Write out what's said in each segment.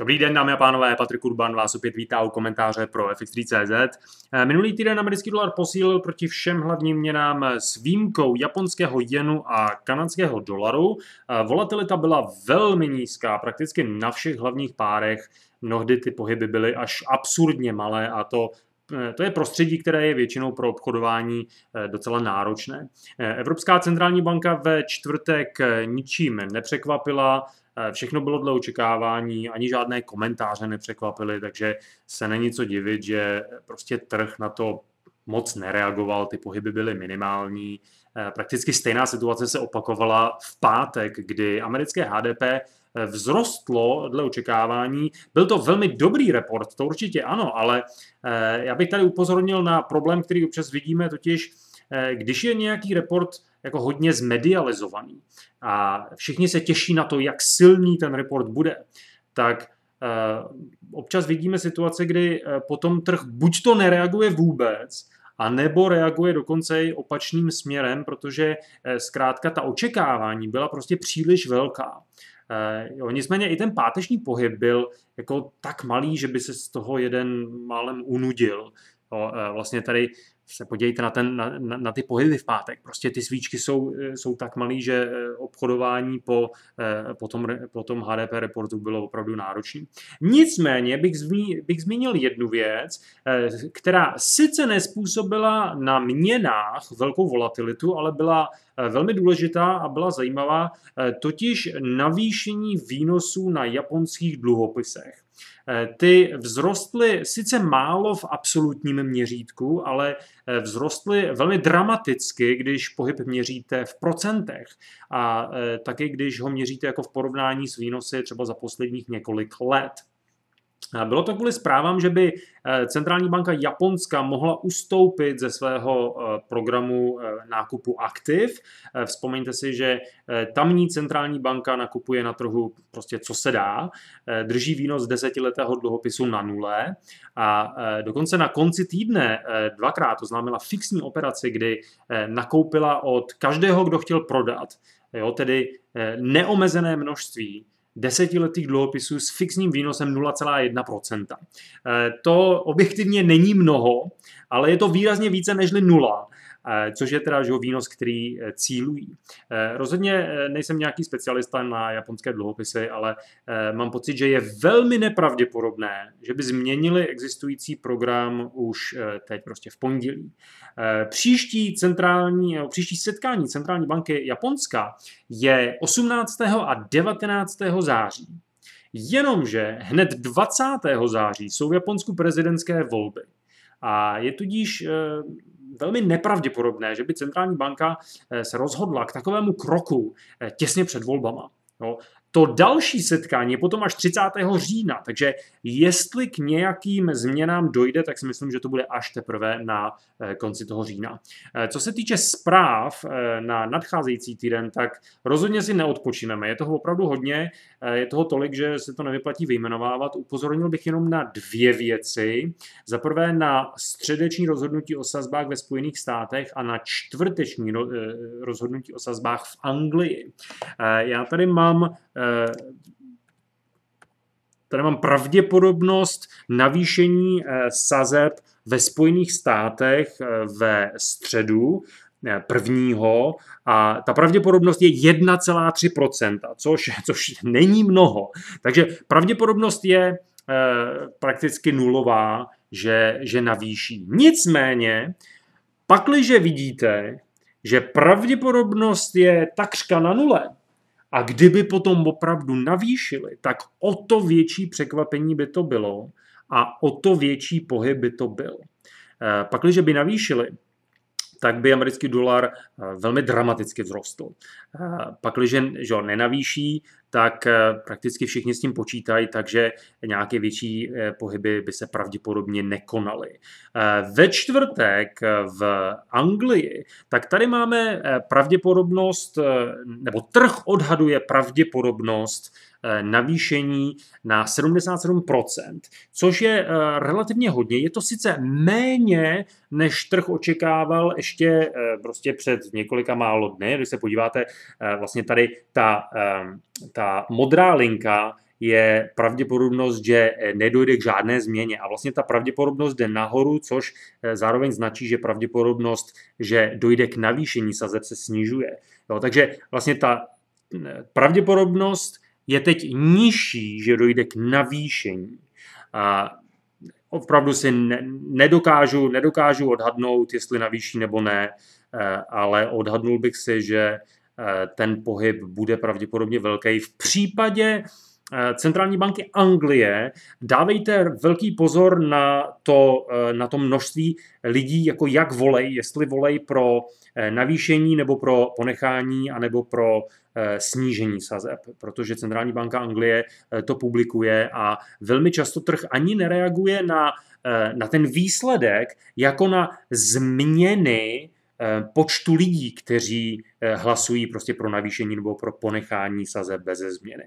Dobrý den, dámy a pánové, Patrik Urban vás opět vítá u komentáře pro FX3.cz. Eh, minulý týden americký dolar posílil proti všem hlavním měnám eh, s výjimkou japonského jenu a kanadského dolaru. Eh, volatilita byla velmi nízká, prakticky na všech hlavních párech. Mnohdy ty pohyby byly až absurdně malé a to Eh, to je prostředí, které je většinou pro obchodování eh, docela náročné. Eh, Evropská centrální banka ve čtvrtek ničím nepřekvapila, všechno bylo dle očekávání, ani žádné komentáře nepřekvapily, takže se není co divit, že prostě trh na to moc nereagoval, ty pohyby byly minimální. Prakticky stejná situace se opakovala v pátek, kdy americké HDP vzrostlo dle očekávání. Byl to velmi dobrý report, to určitě ano, ale eh, já bych tady upozornil na problém, který občas vidíme, totiž eh, když je nějaký report jako hodně zmedializovaný a všichni se těší na to, jak silný ten report bude, tak eh, občas vidíme situace, kdy potom trh buď to nereaguje vůbec, a nebo reaguje dokonce i opačným směrem, protože zkrátka ta očekávání byla prostě příliš velká. Eh, jo, nicméně i ten páteční pohyb byl jako tak malý, že by se z toho jeden málem unudil. Jo, eh, vlastně tady se podívejte na, ten, na, na, na ty pohyby v pátek. Prostě ty svíčky jsou, eh, jsou tak malý, že obchodování po, po, tom, po tom HDP reportu bylo opravdu náročné. Nicméně bych, zmi, bych zmínil jednu věc, která sice nespůsobila na měnách velkou volatilitu, ale byla Eh, velmi důležitá a byla zajímavá, eh, totiž navýšení výnosů na japonských dluhopisech. Eh, ty vzrostly sice málo v absolutním měřítku, ale vzrostly velmi dramaticky, když pohyb měříte v procentech a taky když ho měříte jako v porovnání s výnosy třeba za posledních několik let. Bylo to kvůli zprávám, že by eh, centrální banka Japonska mohla ustoupit ze svého eh, programu eh, nákupu aktiv. Vzpomeňte si, že tamní centrální banka nakupuje na trhu prostě co se dá, drží výnos desetiletého dluhopisu na nule a dokonce na konci týdne dvakrát oznámila fixní operaci, kdy nakoupila od každého, kdo chtěl prodat, jo, tedy neomezené množství desetiletých dluhopisů s fixním výnosem 0,1%. Eh, to objektivně není mnoho, ale je to výrazně více než nula. Eh, což je teda výnos, který eh, cílují. Eh, rozhodně nejsem nějaký specialista na japonské dluhopisy, ale mám pocit, že je velmi nepravděpodobné, že by změnili existující program už teď prostě v pondělí. Příští, centrální, příští setkání centrální banky Japonska je 18. a 19. září. Jenomže hned 20. září jsou v Japonsku prezidentské volby. A je tudíž velmi nepravděpodobné, že by centrální banka eh, se rozhodla k takovému kroku eh, těsně před volbama. Jo. To další setkání je potom až 30. října, takže jestli k nějakým změnám dojde, tak si myslím, že to bude až teprve na eh, konci toho října. Eh, co se týče zpráv eh, na nadcházející týden, tak rozhodně si neodpočineme. Je toho opravdu hodně, je toho tolik, že se to nevyplatí vyjmenovávat. Upozornil bych jenom na dvě věci. Za prvé na středeční rozhodnutí o sazbách ve Spojených státech a na čtvrteční rozhodnutí o sazbách v Anglii. Já tady mám Eh, tady mám pravděpodobnost navýšení eh, sazeb ve Spojených státech eh, ve středu prvního a ta pravděpodobnost je 1,3%, což, což není mnoho. Takže pravděpodobnost je prakticky nulová, že, že navýší. Nicméně, pakliže vidíte, že pravděpodobnost je takřka na nule, a kdyby potom opravdu navýšili, tak o to větší překvapení by to bylo a o to větší pohyb by to byl. Eh, Pak, když by navýšili tak by americký dolar eh, velmi dramaticky vzrostl. Eh, pak že ho nenavýší, tak eh, prakticky všichni s tím počítají, takže nějaké větší pohyby by se pravděpodobně nekonaly. Ve čtvrtek v Anglii, tak tady máme pravděpodobnost, nebo trh odhaduje pravděpodobnost Eh, navýšení na 77%, což je eh, relativně hodně. Je to sice méně, než trh očekával ještě eh, prostě před několika málo dny. Když se podíváte, vlastně tady ta, ta modrá linka je pravděpodobnost, že nedojde k žádné změně. A vlastně ta pravděpodobnost jde nahoru, což zároveň značí, že pravděpodobnost, že dojde k navýšení sazeb, se snižuje. Jo, takže vlastně ta pravděpodobnost je teď nižší, že dojde k navýšení. A opravdu si ne, nedokážu, nedokážu odhadnout, jestli navýší nebo ne, eh, ale odhadnul bych si, že eh, ten pohyb bude pravděpodobně velký. V případě, Eh, centrální banky Anglie, dávejte velký pozor na to, eh, na to množství lidí, jako jak volej, jestli volej pro eh, navýšení nebo pro ponechání anebo pro snížení sazeb, protože Centrální banka Anglie to publikuje a velmi často trh ani nereaguje na, na ten výsledek jako na změny Eh, počtu lidí, kteří eh, hlasují prostě pro navýšení nebo pro ponechání saze bez změny.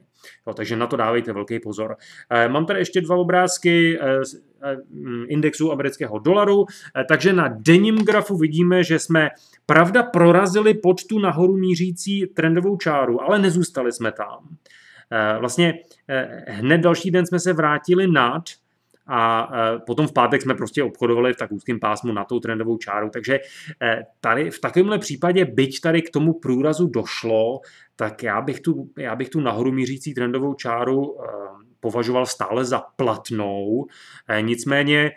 Jo, takže na to dávejte velký pozor. Eh, mám tady ještě dva obrázky z mm, indexu amerického dolaru, takže na denním grafu vidíme, že jsme pravda prorazili počtu nahoru mířící trendovou čáru, ale nezůstali jsme tam. Vlastně hned další den jsme se vrátili nad a e, potom v pátek jsme prostě obchodovali v tak úzkém pásmu na tou trendovou čáru, takže e, tady v takovémhle případě, byť tady k tomu průrazu došlo, tak já bych tu, já bych tu nahoru mířící trendovou čáru e, považoval stále za platnou, nicméně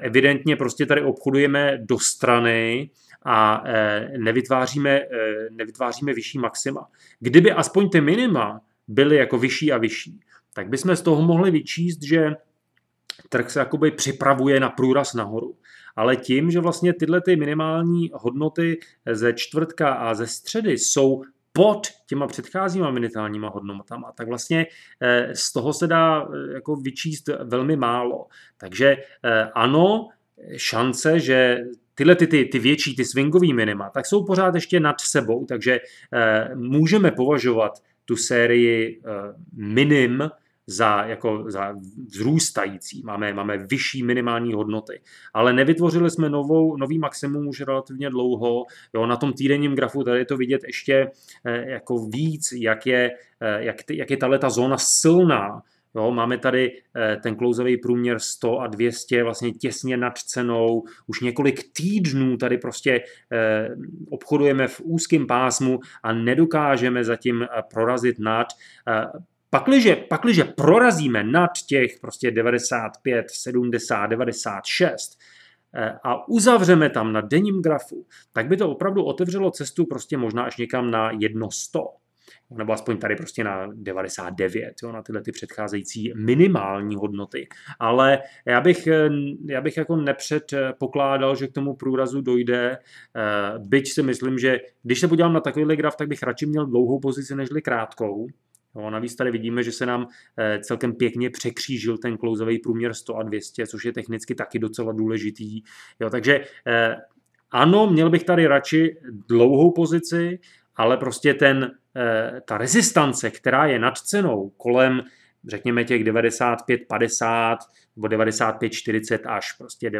evidentně prostě tady obchodujeme do strany, a nevytváříme, nevytváříme vyšší maxima. Kdyby aspoň ty minima byly jako vyšší a vyšší, tak bychom z toho mohli vyčíst, že trh se jakoby připravuje na průraz nahoru. Ale tím, že vlastně tyhle ty minimální hodnoty ze čtvrtka a ze středy jsou pod těma předcházíma minimálníma hodnotama, tak vlastně eh, z toho se dá eh, jako vyčíst velmi málo. Takže eh, ano, šance, že tyhle ty, ty, ty větší, ty swingový minima, tak jsou pořád ještě nad sebou, takže můžeme považovat tu sérii minim za, jako za vzrůstající, máme, máme vyšší minimální hodnoty. Ale nevytvořili jsme novou, nový maximum už relativně dlouho. Jo, na tom týdenním grafu tady je to vidět ještě eh, jako víc, jak je, eh, jak, ty, jak je tato zóna silná. Jo, máme tady eh, ten klouzavý průměr 100 a 200 vlastně těsně nad cenou. Už několik týdnů tady prostě eh, obchodujeme v úzkém pásmu a nedokážeme zatím eh, prorazit nad. Pakliže, pakliže prorazíme nad těch prostě 95, 70, 96 a uzavřeme tam na denním grafu, tak by to opravdu otevřelo cestu prostě možná až někam na 100 nebo aspoň tady prostě na 99, jo, na tyhle ty předcházející minimální hodnoty. Ale já bych, eh, já bych jako nepředpokládal, že k tomu průrazu dojde, eh, byť si myslím, že když se podívám na takovýhle graf, tak bych radši měl dlouhou pozici nežli krátkou, Jo, navíc tady vidíme, že se nám eh, celkem pěkně překřížil ten klouzový průměr 100 a 200, což je technicky taky docela důležitý. Jo, takže eh, ano, měl bych tady radši dlouhou pozici, ale prostě ten, eh, ta rezistance, která je nad cenou kolem řekněme těch 95-50 nebo 95-40 až prostě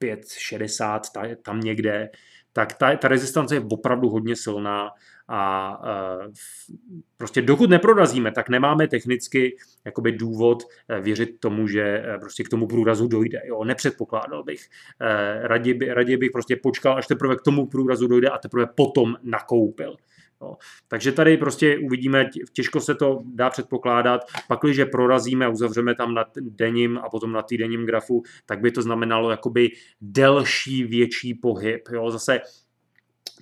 95-60 tam někde, tak ta, ta rezistance je opravdu hodně silná a e, prostě dokud neprorazíme, tak nemáme technicky jakoby důvod e, věřit tomu, že e, prostě k tomu průrazu dojde. Jo, nepředpokládal bych. Raději, by, raději bych prostě počkal, až teprve k tomu průrazu dojde a teprve potom nakoupil. Jo. Takže tady prostě uvidíme, těžko se to dá předpokládat. Pak, když prorazíme a uzavřeme tam na denním a potom na týdenním grafu, tak by to znamenalo jakoby delší, větší pohyb. Jo. Zase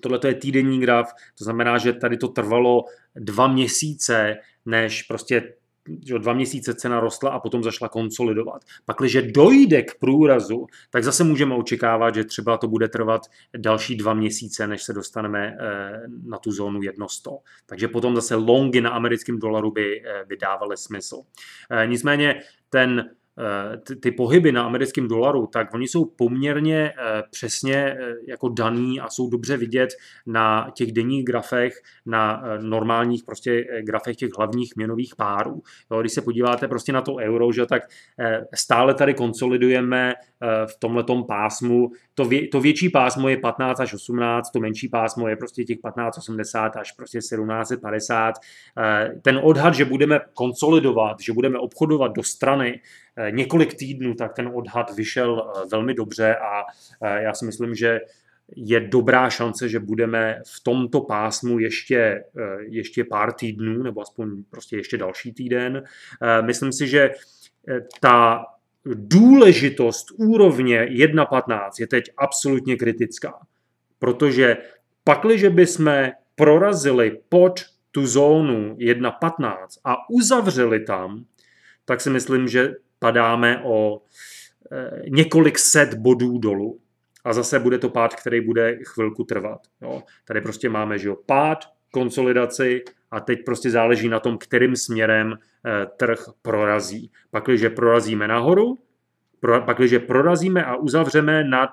Tohle je týdenní graf, to znamená, že tady to trvalo dva měsíce, než prostě že dva měsíce cena rostla a potom zašla konsolidovat. Pak, když dojde k průrazu, tak zase můžeme očekávat, že třeba to bude trvat další dva měsíce, než se dostaneme eh, na tu zónu 100. Takže potom zase longy na americkém dolaru by, eh, by dávaly smysl. Eh, nicméně ten Eh, ty, ty pohyby na americkém dolaru, tak oni jsou poměrně eh, přesně eh, jako daný a jsou dobře vidět na těch denních grafech, na normálních prostě grafech těch hlavních měnových párů. Jo, když se podíváte prostě na to euro, že, tak stále tady konsolidujeme v tomhletom pásmu to, vě, to větší pásmo je 15 až 18, to menší pásmo je prostě těch 1580 až prostě 1750. Eh, ten odhad, že budeme konsolidovat, že budeme obchodovat do strany eh, několik týdnů, tak ten odhad vyšel eh, velmi dobře a já si myslím, že je dobrá šance, že budeme v tomto pásmu ještě, ještě pár týdnů, nebo aspoň prostě ještě další týden. Myslím si, že ta důležitost úrovně 1.15 je teď absolutně kritická, protože pakliže bychom prorazili pod tu zónu 1.15 a uzavřeli tam, tak si myslím, že padáme o eh, několik set bodů dolů. A zase bude to pád, který bude chvilku trvat. Jo. Tady prostě máme že jo, pád, konsolidaci a teď prostě záleží na tom, kterým směrem eh, trh prorazí. Pakliže prorazíme nahoru, pro, pakliže prorazíme a uzavřeme nad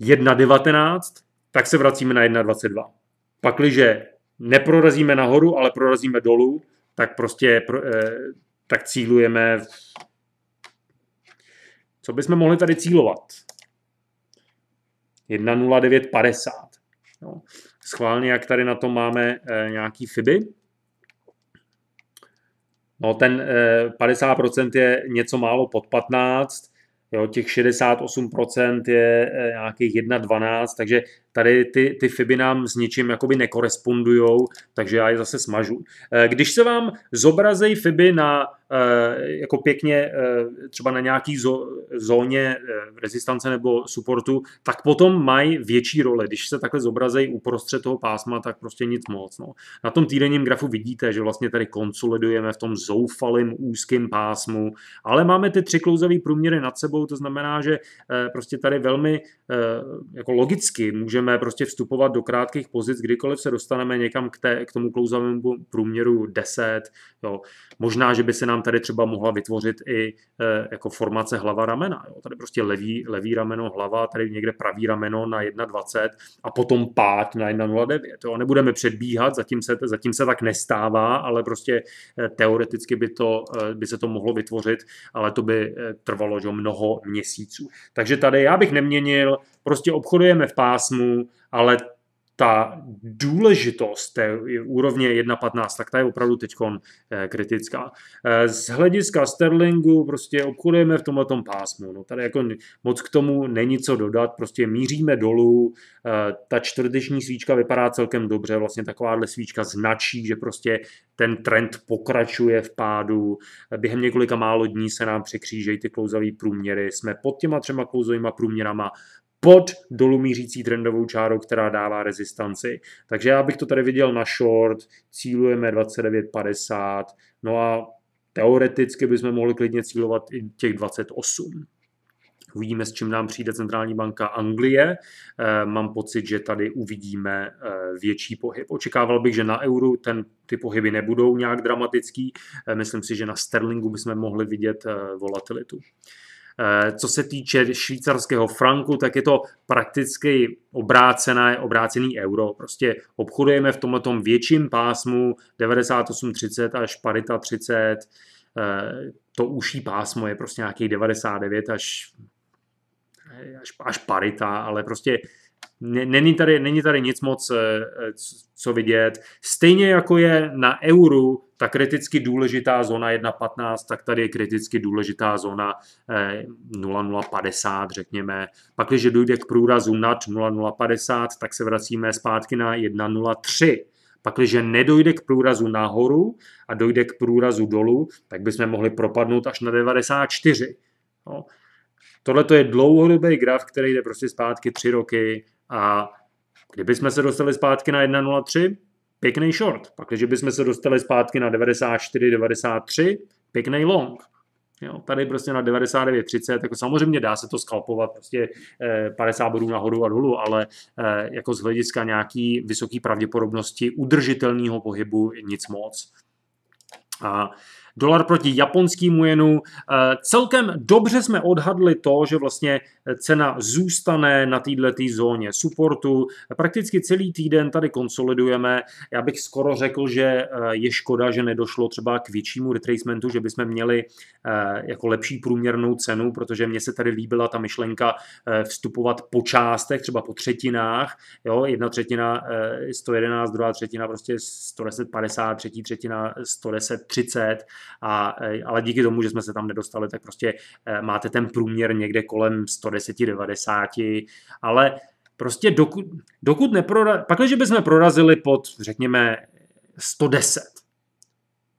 1,19, tak se vracíme na 1,22. Pakliže neprorazíme nahoru, ale prorazíme dolů, tak prostě eh, tak cílujeme v... Co bychom mohli tady cílovat? 1,0950 schválně, jak tady na to máme eh, nějaký FIBy. No ten 50% eh, je něco málo pod 15, jo, těch 68% je eh, nějakých 1,12, takže Tady ty, ty fiby nám s ničím jakoby nekorespondujou, takže já je zase smažu. Eh, když se vám zobrazejí fiby na eh, jako pěkně eh, třeba na nějaký zóně rezistance nebo supportu, tak potom mají větší role. Když se takhle zobrazejí uprostřed toho pásma, tak prostě nic moc. No. Na tom týdenním grafu vidíte, že vlastně tady konsolidujeme v tom zoufalém úzkém pásmu, ale máme ty tři klouzavý průměry nad sebou, to znamená, že prostě tady velmi jako logicky můžeme můžeme prostě vstupovat do krátkých pozic, kdykoliv se dostaneme někam k, té, k tomu klouzavému průměru 10, jo. možná, že by se nám tady třeba mohla vytvořit i e, jako formace hlava ramena, jo. tady prostě levý, levý rameno hlava, tady někde pravý rameno na 1,20 a potom pát na 1,09, jo. nebudeme předbíhat, zatím se, zatím se tak nestává, ale prostě e, teoreticky by, to, e, by se to mohlo vytvořit, ale to by e, trvalo že, mnoho měsíců. Takže tady já bych neměnil, Prostě obchodujeme v pásmu, ale ta důležitost té úrovně 1.15, tak ta je opravdu teď eh, kritická. Eh, z hlediska Sterlingu prostě obchodujeme v tomhle pásmu. No, tady jako moc k tomu není co dodat, prostě míříme dolů, eh, ta čtvrteční svíčka vypadá celkem dobře, vlastně takováhle svíčka značí, že prostě ten trend pokračuje v pádu, během několika málo dní se nám překřížejí ty klouzavý průměry, jsme pod těma třema klouzovýma průměrama pod dolů mířící trendovou čárou, která dává rezistanci. Takže já bych to tady viděl na short, cílujeme 29,50, no a teoreticky bychom mohli klidně cílovat i těch 28. Uvidíme, s čím nám přijde centrální banka Anglie. Eh, mám pocit, že tady uvidíme eh, větší pohyb. Očekával bych, že na euru ten, ty pohyby nebudou nějak dramatický. Eh, myslím si, že na sterlingu bychom mohli vidět volatilitu. Eh, co se týče švýcarského franku, tak je to prakticky obrácené, obrácený euro. Prostě obchodujeme v tomto větším pásmu 98,30 až parita 30. Eh, to užší pásmo je prostě nějaký 99 až, až, až parita, ale prostě Není tady, není tady nic moc eh, eh, co vidět. Stejně jako je na euru ta kriticky důležitá zóna 1.15, tak tady je kriticky důležitá zóna 0.050, eh, řekněme. Pak, když dojde k průrazu nad 0.050, tak se vracíme zpátky na 1.03. když nedojde k průrazu nahoru a dojde k průrazu dolů, tak bychom mohli propadnout až na 94. No. Tohle je dlouhodobý graf, který jde prostě zpátky tři roky a kdyby jsme se dostali zpátky na 1.03, pěkný short. Pak, když bychom se dostali zpátky na 94,93 pěkný long. Jo, tady prostě na 99,30, jako samozřejmě dá se to skalpovat prostě 50 eh, bodů nahoru a dolů, ale eh, jako z hlediska nějaký vysoký pravděpodobnosti udržitelného pohybu nic moc. A dolar proti japonskému jenu. Eh, celkem dobře jsme odhadli to, že vlastně cena zůstane na této zóně supportu. Prakticky celý týden tady konsolidujeme. Já bych skoro řekl, že eh, je škoda, že nedošlo třeba k většímu retracementu, že bychom měli eh, jako lepší průměrnou cenu, protože mně se tady líbila ta myšlenka vstupovat po částech, třeba po třetinách. Jo, jedna třetina 111, druhá třetina prostě 110, 50, třetí třetina 110, 30 a, e, ale díky tomu, že jsme se tam nedostali, tak prostě e, máte ten průměr někde kolem 110-90, ale prostě dokud, dokud neprorazili, pakliže bychom prorazili pod, řekněme, 110,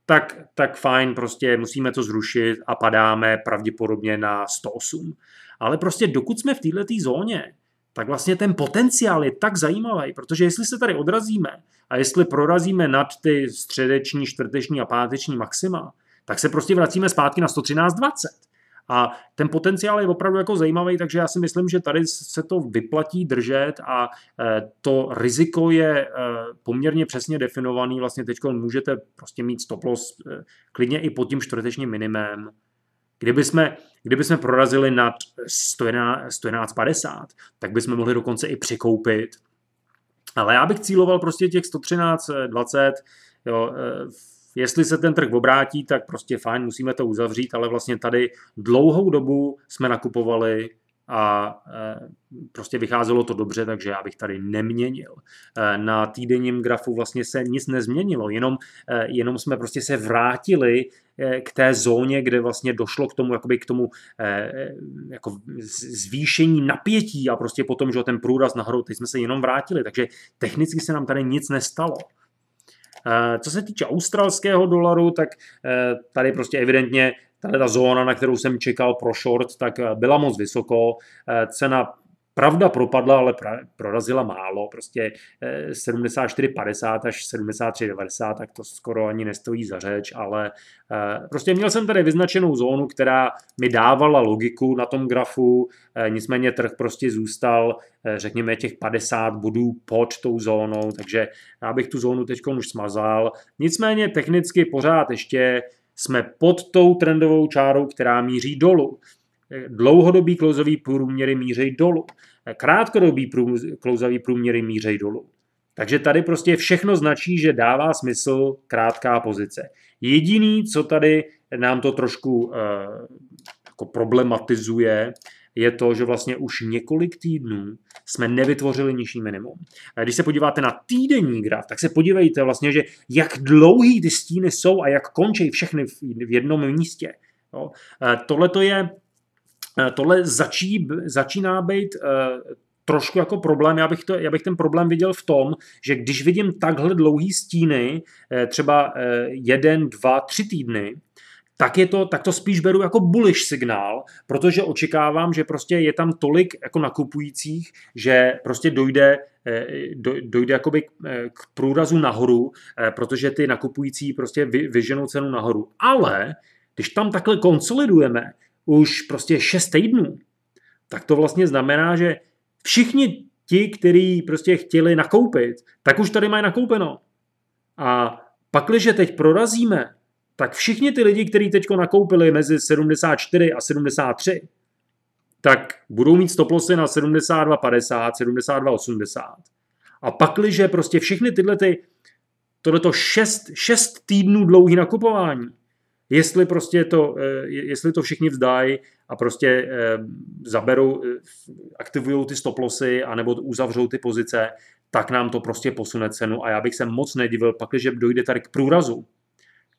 tak, tak fajn, prostě musíme to zrušit a padáme pravděpodobně na 108. Ale prostě dokud jsme v této zóně, tak vlastně ten potenciál je tak zajímavý, protože jestli se tady odrazíme a jestli prorazíme nad ty středeční, čtvrteční a páteční maxima, tak se prostě vracíme zpátky na 113.20. A ten potenciál je opravdu jako zajímavý, takže já si myslím, že tady se to vyplatí držet a eh, to riziko je eh, poměrně přesně definovaný. Vlastně teď můžete prostě mít stop loss eh, klidně i pod tím čtvrtečním minimem. Kdyby jsme, kdyby jsme prorazili nad 111,50, tak bychom mohli dokonce i překoupit. Ale já bych cíloval prostě těch 113,20, jo, eh, jestli se ten trh obrátí, tak prostě fajn, musíme to uzavřít, ale vlastně tady dlouhou dobu jsme nakupovali a eh, prostě vycházelo to dobře, takže já bych tady neměnil. Eh, na týdenním grafu vlastně se nic nezměnilo, jenom, eh, jenom jsme prostě se vrátili k té zóně, kde vlastně došlo k tomu, jakoby k tomu jako zvýšení napětí a prostě potom, že ten průraz nahoru, teď jsme se jenom vrátili, takže technicky se nám tady nic nestalo. Co se týče australského dolaru, tak tady prostě evidentně tahle ta zóna, na kterou jsem čekal pro short, tak eh, byla moc vysoko. Eh, cena Pravda propadla, ale pra, prorazila málo, prostě 74,50 eh, až 73,90, tak to skoro ani nestojí za řeč, ale prostě měl jsem tady vyznačenou zónu, která mi dávala logiku na tom grafu, nicméně trh prostě zůstal, řekněme, těch 50 bodů pod tou zónou, takže já bych tu zónu teď už smazal. Nicméně technicky pořád ještě jsme pod tou trendovou čárou, která míří dolů. Dlouhodobý klouzový průměry míří dolů. Krátkodobý klouzový průměry míří dolů. Takže tady prostě všechno značí, že dává smysl krátká pozice. Jediný, co tady nám to trošku eh, jako problematizuje, je to, že vlastně už několik týdnů jsme nevytvořili nižší minimum. A když se podíváte na týdenní graf, tak se podívejte vlastně, že jak dlouhý ty stíny jsou a jak končí všechny v jednom místě. Jo. E, tohle to je e, Tohle začí, začíná být e, trošku jako problém. Já bych, to, já bych ten problém viděl v tom, že když vidím takhle dlouhý stíny, třeba jeden, dva, tři týdny, tak, je to, tak to spíš beru jako bullish signál, protože očekávám, že prostě je tam tolik jako nakupujících, že prostě dojde eh, do, dojde jakoby k eh, průrazu nahoru, eh, protože ty nakupující prostě vy, vyženou cenu nahoru. Ale když tam takhle konsolidujeme už prostě 6 týdnů, tak to vlastně znamená, že všichni ti, kteří prostě chtěli nakoupit, tak už tady mají nakoupeno. A pakliže teď prorazíme tak všichni ty lidi, kteří teď nakoupili mezi 74 a 73, tak budou mít stoplosy na 72,50, 72,80. A pakliže prostě všechny tyhle ty, tohleto 6, 6 týdnů dlouhý nakupování, jestli prostě to, eh, jestli to všichni vzdají a prostě eh, zaberou, eh, aktivují ty stoplosy a nebo uzavřou ty pozice, tak nám to prostě posune cenu a já bych se moc nedivil, pakliže dojde tady k průrazu,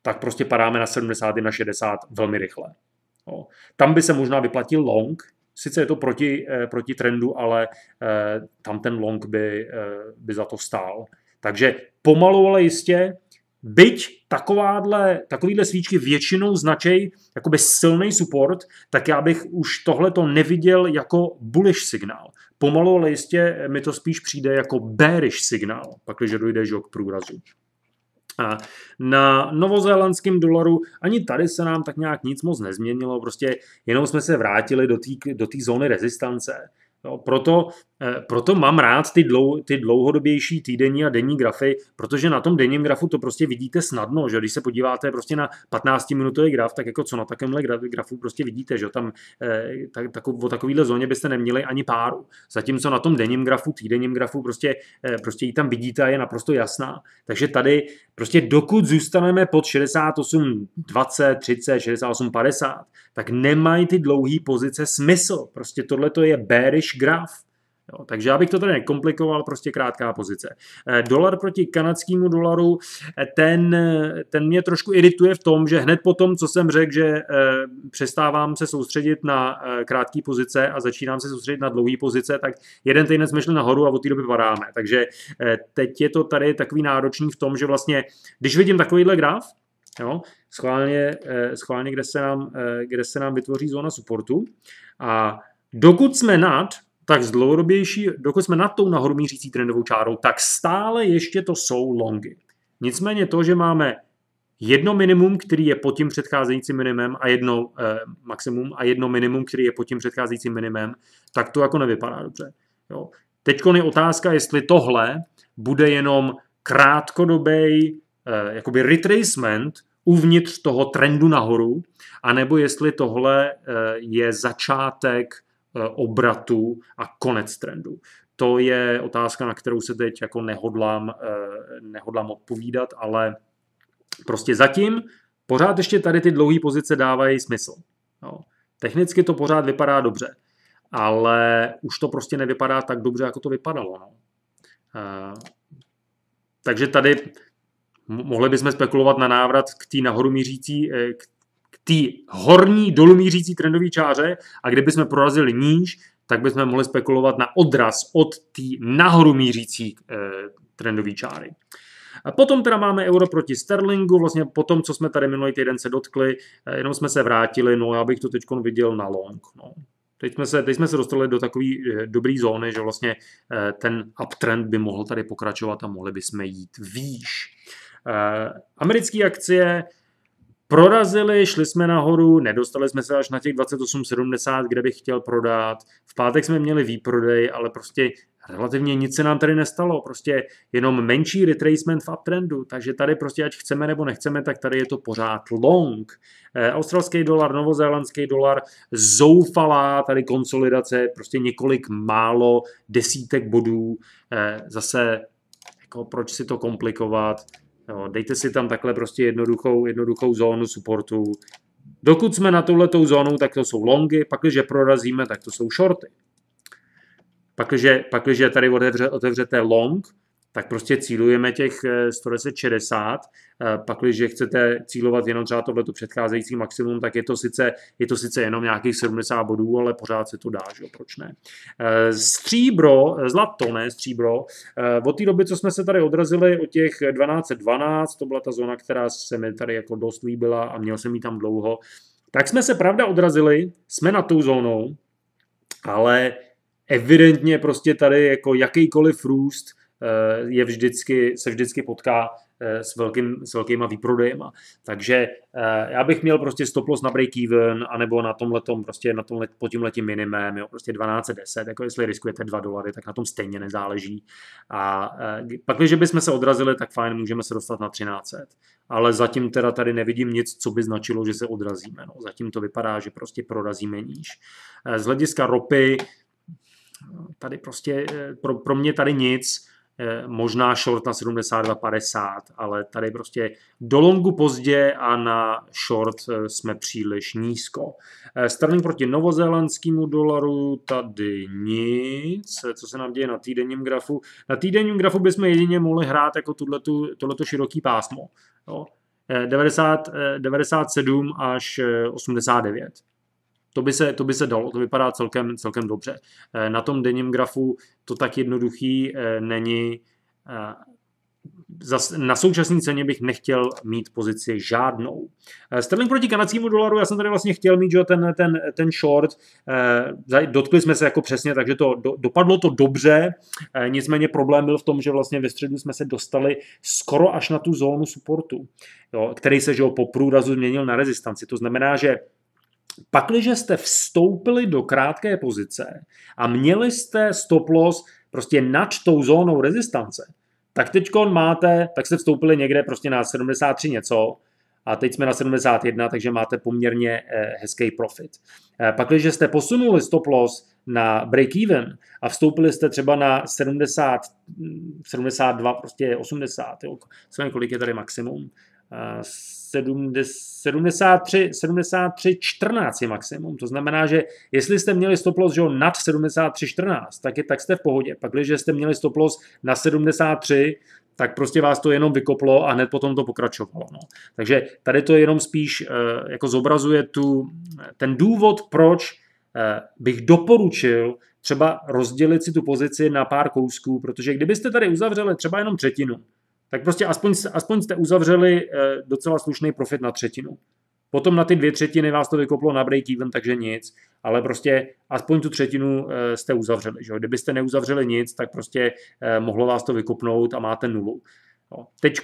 tak prostě padáme na 70 na 60 velmi rychle. Jo. Tam by se možná vyplatil long, sice je to proti, eh, proti trendu, ale eh, tam ten long by, eh, by za to stál. Takže pomalu, ale jistě, byť takováhle, takovýhle svíčky většinou značej jakoby silný support, tak já bych už tohle to neviděl jako bullish signál. Pomalu, ale jistě mi to spíš přijde jako bearish signál, pakliže dojde k průrazu. Na novozélandském dolaru ani tady se nám tak nějak nic moc nezměnilo, prostě jenom jsme se vrátili do té do zóny rezistance. Jo, no, proto, eh, proto mám rád ty, dlou, ty dlouhodobější týdenní a denní grafy, protože na tom denním grafu to prostě vidíte snadno, že když se podíváte prostě na 15-minutový graf, tak jako co na takovémhle grafu prostě vidíte, že tam eh, tak, tak, o takovéhle zóně byste neměli ani páru. Zatímco na tom denním grafu, týdenním grafu prostě, eh, prostě ji tam vidíte a je naprosto jasná. Takže tady prostě dokud zůstaneme pod 68, 20, 30, 68, 50, tak nemají ty dlouhé pozice smysl. Prostě tohle to je bearish graf, Jo, takže já bych to tady nekomplikoval, prostě krátká pozice. Eh, dolar proti kanadskému dolaru, eh, ten, eh, ten mě trošku irituje v tom, že hned po tom, co jsem řekl, že přestávám se soustředit na krátké pozice a začínám se soustředit na dlouhé pozice, tak jeden týden jsme šli nahoru a od té doby varáme. Takže teď je to tady takový náročný v tom, že vlastně, když vidím takovýhle graf, jo, schválně, schválně kde, se nám, kde se nám vytvoří zóna supportu a Dokud jsme nad, tak z dlouhodobější, dokud jsme nad tou nahoru mířící trendovou čárou, tak stále ještě to jsou longy. Nicméně to, že máme jedno minimum, který je pod tím předcházejícím minimem a jedno eh, maximum a jedno minimum, který je pod tím předcházejícím minimem, tak to jako nevypadá dobře. Jo. Teď je otázka, jestli tohle bude jenom krátkodobý eh, jakoby retracement uvnitř toho trendu nahoru, anebo jestli tohle eh, je začátek Eh, obratu a konec trendu. To je otázka, na kterou se teď jako nehodlám, eh, nehodlám odpovídat, ale prostě zatím pořád ještě tady ty dlouhé pozice dávají smysl. Jo. Technicky to pořád vypadá dobře, ale už to prostě nevypadá tak dobře, jako to vypadalo. No. Eh, takže tady mohli bychom spekulovat na návrat k té nahoru mířící, k té horní dolů mířící trendové čáře a kdyby jsme prorazili níž, tak bychom mohli spekulovat na odraz od té nahoru mířící e, eh, trendové čáry. A potom teda máme euro proti sterlingu, vlastně po tom, co jsme tady minulý týden se dotkli, eh, jenom jsme se vrátili, no já bych to teď viděl na long. No. Teď jsme, se, teď jsme se dostali do takové eh, dobré zóny, že vlastně ten uptrend by mohl tady pokračovat a mohli bychom jít výš. Americké akcie Prorazili, šli jsme nahoru, nedostali jsme se až na těch 28,70, kde bych chtěl prodat. V pátek jsme měli výprodej, ale prostě relativně nic se nám tady nestalo, prostě jenom menší retracement v uptrendu, takže tady prostě ať chceme nebo nechceme, tak tady je to pořád long. Eh, australský dolar, novozélandský dolar, zoufalá tady konsolidace, prostě několik málo desítek bodů, eh, zase jako proč si to komplikovat, Jo, dejte si tam takhle prostě jednoduchou, jednoduchou zónu supportu. Dokud jsme na touhletou zónou, tak to jsou longy, pak když prorazíme, tak to jsou shorty. Pakliže, pakliže tady otevře, otevřete long, tak prostě cílujeme těch 160. Pak, když chcete cílovat jenom třeba tohleto předcházející maximum, tak je to sice, je to sice jenom nějakých 70 bodů, ale pořád se to dá, že? proč ne. Eh, stříbro, eh, zlato ne, stříbro, eh, od té doby, co jsme se tady odrazili o těch 1212, to byla ta zóna, která se mi tady jako dost líbila a měl jsem ji tam dlouho, tak jsme se pravda odrazili, jsme na tou zónou, ale evidentně prostě tady jako jakýkoliv růst Eh, je vždycky, se vždycky potká eh, s, velkým, s velkýma výprodejema. Takže eh, já bych měl prostě stop loss na break even, anebo na letom prostě na tomhle, po tímhletím minimem, jo, prostě 1210, jako jestli riskujete 2 dolary, tak na tom stejně nezáleží. A pak, když bychom se odrazili, tak fajn, můžeme se dostat na 1300. Ale zatím teda tady nevidím nic, co by značilo, že se odrazíme. No. Zatím to vypadá, že prostě prorazíme níž. Z hlediska ropy, tady prostě pro, pro mě tady nic, Eh, možná short na 72,50, ale tady prostě do longu pozdě a na short eh, jsme příliš nízko. Eh, sterling proti novozélandskému dolaru, tady nic, co se nám děje na týdenním grafu. Na týdenním grafu bychom jedině mohli hrát jako tuto tohleto široký pásmo. Jo? 90, 97 až 89 to by se, to by se dalo, to vypadá celkem, celkem dobře. Eh, na tom denním grafu to tak jednoduchý eh, není. Eh, na současné ceně bych nechtěl mít pozici žádnou. Sterling proti kanadskému dolaru, já jsem tady vlastně chtěl mít jo, ten, ten, ten short, dotkli jsme se jako přesně, takže to do, dopadlo to dobře, nicméně problém byl v tom, že vlastně ve středu jsme se dostali skoro až na tu zónu supportu, jo, který se že po průrazu změnil na rezistanci. To znamená, že pakliže jste vstoupili do krátké pozice a měli jste stop loss prostě nad tou zónou rezistance, tak teď máte, tak jste vstoupili někde prostě na 73 něco a teď jsme na 71, takže máte poměrně eh, hezký profit. Eh, Pak, když jste posunuli stop loss na break-even a vstoupili jste třeba na 70, 72, mm, prostě 80, jo, kolik je tady maximum, 73, 73 14 je maximum. To znamená, že jestli jste měli stop loss že nad 73 14, tak, je, tak jste v pohodě. Pak, když jste měli stop loss na 73, tak prostě vás to jenom vykoplo a hned potom to pokračovalo. No. Takže tady to jenom spíš eh, jako zobrazuje tu, ten důvod, proč eh, bych doporučil třeba rozdělit si tu pozici na pár kousků, protože kdybyste tady uzavřeli třeba jenom třetinu, tak prostě aspoň, aspoň jste uzavřeli eh, docela slušný profit na třetinu. Potom na ty dvě třetiny vás to vykoplo na break even, takže nic, ale prostě aspoň tu třetinu eh, jste uzavřeli. Že? Kdybyste neuzavřeli nic, tak prostě eh, mohlo vás to vykopnout a máte nulu. Teď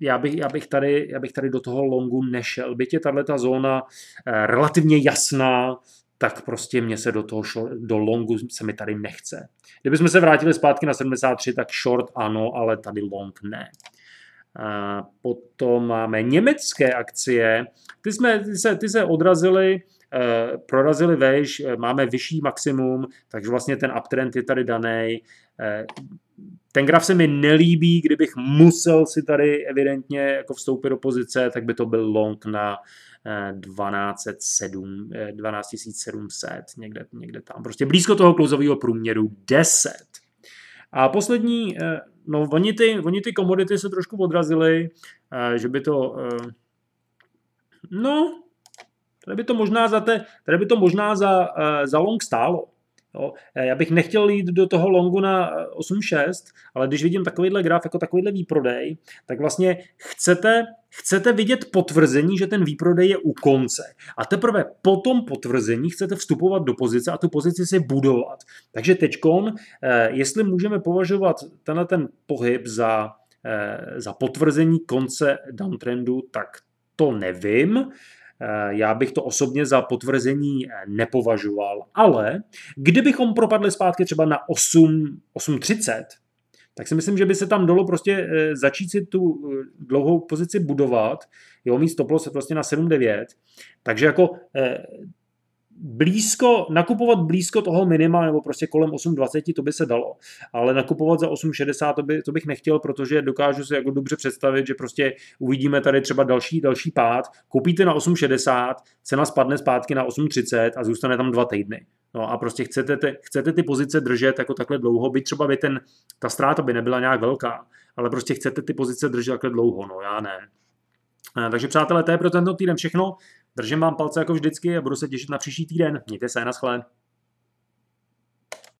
já bych, já, bych tady, já bych tady do toho longu nešel, byť je tahle zóna relativně jasná, tak prostě mě se do toho šlo, do longu se mi tady nechce. Kdybychom se vrátili zpátky na 73, tak short ano, ale tady long ne. A potom máme německé akcie. Ty, jsme, ty, se, ty se odrazily, eh, prorazily vejš, eh, máme vyšší maximum, takže vlastně ten uptrend je tady daný. Eh, ten graf se mi nelíbí, kdybych musel si tady evidentně jako vstoupit do pozice, tak by to byl long na 12700, eh, eh, někde, někde tam. Prostě blízko toho klouzového průměru 10. A poslední, eh, no oni ty, oni ty komodity se trošku odrazily, že by to, no, tady by to možná za, te, tady by to možná za, za long stálo. Jo, eh, já bych nechtěl jít do toho longu na 8.6, eh, ale když vidím takovýhle graf jako takovýhle výprodej, tak vlastně chcete, chcete vidět potvrzení, že ten výprodej je u konce. A teprve po tom potvrzení chcete vstupovat do pozice a tu pozici si budovat. Takže teďkon, eh, jestli můžeme považovat tenhle ten pohyb za, za potvrzení konce downtrendu, tak to nevím. Já bych to osobně za potvrzení eh, nepovažoval, ale kdybychom propadli zpátky třeba na 8, 8.30, tak si myslím, že by se tam dalo prostě eh, začít si tu eh, dlouhou pozici budovat, jo, mít stoplo se prostě na 7,9. Takže jako blízko, nakupovat blízko toho minima, nebo prostě kolem 8,20, to by se dalo. Ale nakupovat za 8,60, to, by, to bych nechtěl, protože dokážu si jako dobře představit, že prostě uvidíme tady třeba další, další pád, koupíte na 8,60, cena spadne zpátky na 8,30 a zůstane tam dva týdny. No a prostě chcete ty, chcete ty pozice držet jako takhle dlouho, byť třeba by ten, ta ztráta by nebyla nějak velká, ale prostě chcete ty pozice držet takhle dlouho, no já ne. Eh, takže přátelé, to je pro tento týden všechno. Držím vám palce jako vždycky a budu se těšit na příští týden. Mějte se, naschle.